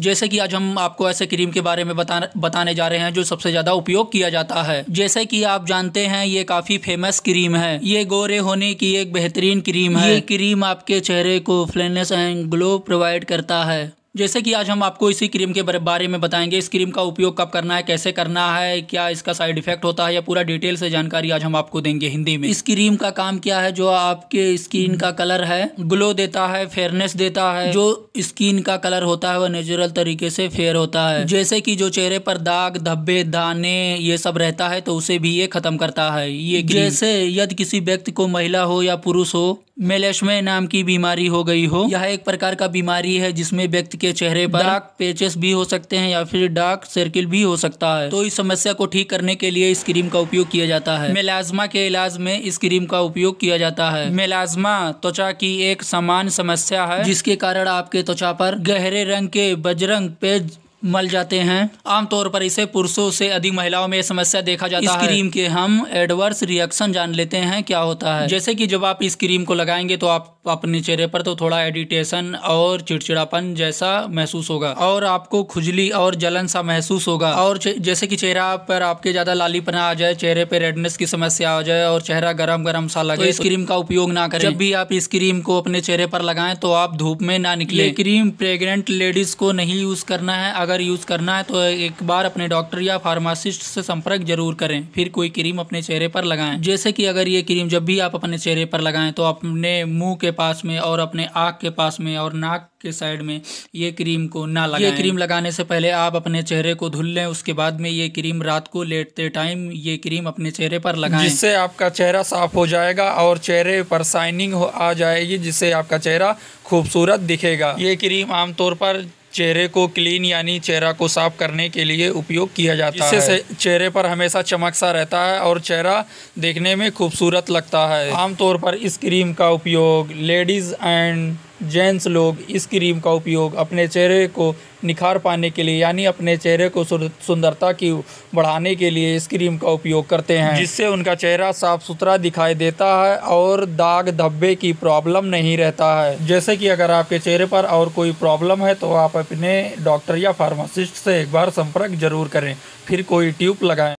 जैसे कि आज हम आपको ऐसे क्रीम के बारे में बता बताने जा रहे हैं जो सबसे ज़्यादा उपयोग किया जाता है जैसे कि आप जानते हैं ये काफ़ी फेमस क्रीम है ये गोरे होने की एक बेहतरीन क्रीम है ये क्रीम आपके चेहरे को फ्लेनेस एंड ग्लो प्रोवाइड करता है जैसे कि आज हम आपको इसी क्रीम के बारे में बताएंगे इस क्रीम का उपयोग कब करना है कैसे करना है क्या इसका साइड इफेक्ट होता है या पूरा डिटेल से जानकारी आज हम आपको देंगे हिंदी में इस क्रीम का काम क्या है जो आपके स्किन का कलर है ग्लो देता है फेयरनेस देता है जो स्किन का कलर होता है वह नेचुरल तरीके से फेयर होता है जैसे की जो चेहरे पर दाग धब्बे दाने ये सब रहता है तो उसे भी ये खत्म करता है ये जैसे यदि किसी व्यक्ति को महिला हो या पुरुष हो मेलेशमे नाम की बीमारी हो गई हो यह एक प्रकार का बीमारी है जिसमें व्यक्ति के चेहरे पर डार्क पेचेस भी हो सकते हैं या फिर डार्क सर्किल भी हो सकता है तो इस समस्या को ठीक करने के लिए इस क्रीम का उपयोग किया जाता है मेलाजमा के इलाज में इस क्रीम का उपयोग किया जाता है मेलाजमा त्वचा की एक समान समस्या है जिसके कारण आपके त्वचा पर गहरे रंग के बजरंग पेज मल जाते हैं आमतौर पर इसे पुरुषों से अधिक महिलाओं में समस्या देखा जाता इस है इस क्रीम के हम एडवर्स रिएक्शन जान लेते हैं क्या होता है जैसे कि जब आप इस क्रीम को लगाएंगे तो आप अपने चेहरे पर तो थोड़ा एडिटेशन और चिड़चिड़ापन जैसा महसूस होगा और आपको खुजली और जलन सा महसूस होगा और जैसे कि चेहरा पर आपके ज्यादा लालीपना आ जाए चेहरे पर रेडनेस की समस्या आ जाए और चेहरा गर्म गर्म सा लगे तो इस तो क्रीम का उपयोग ना करें जब भी आप इस क्रीम को अपने चेहरे पर लगाए तो आप धूप में ना निकले क्रीम प्रेगनेंट लेडीज को नहीं यूज करना है अगर अगर यूज़ करना है तो एक बार अपने डॉक्टर या फार्मासिस्ट से संपर्क जरूर करें फिर कोई क्रीम अपने चेहरे पर लगाएं जैसे कि अगर ये क्रीम जब भी आप अपने चेहरे पर लगाएं तो अपने मुंह के पास में और अपने आँख के पास में और नाक के साइड में ये क्रीम को ना लगाएं ये क्रीम लगाने से पहले आप अपने चेहरे को धुल लें उसके बाद में ये क्रीम रात को लेटते टाइम ये क्रीम अपने चेहरे पर लगाएं जिससे आपका चेहरा साफ हो जाएगा और चेहरे पर शाइनिंग आ जाएगी जिससे आपका चेहरा खूबसूरत दिखेगा ये क्रीम आमतौर पर चेहरे को क्लीन यानी चेहरा को साफ करने के लिए उपयोग किया जाता है इससे चेहरे पर हमेशा चमक सा रहता है और चेहरा देखने में खूबसूरत लगता है आमतौर पर इस क्रीम का उपयोग लेडीज़ एंड जेंट्स लोग इस क्रीम का उपयोग अपने चेहरे को निखार पाने के लिए यानी अपने चेहरे को सुंदरता की बढ़ाने के लिए इस क्रीम का उपयोग करते हैं जिससे उनका चेहरा साफ सुथरा दिखाई देता है और दाग धब्बे की प्रॉब्लम नहीं रहता है जैसे कि अगर आपके चेहरे पर और कोई प्रॉब्लम है तो आप अपने डॉक्टर या फार्मासिस्ट से एक बार संपर्क जरूर करें फिर कोई ट्यूब लगाएँ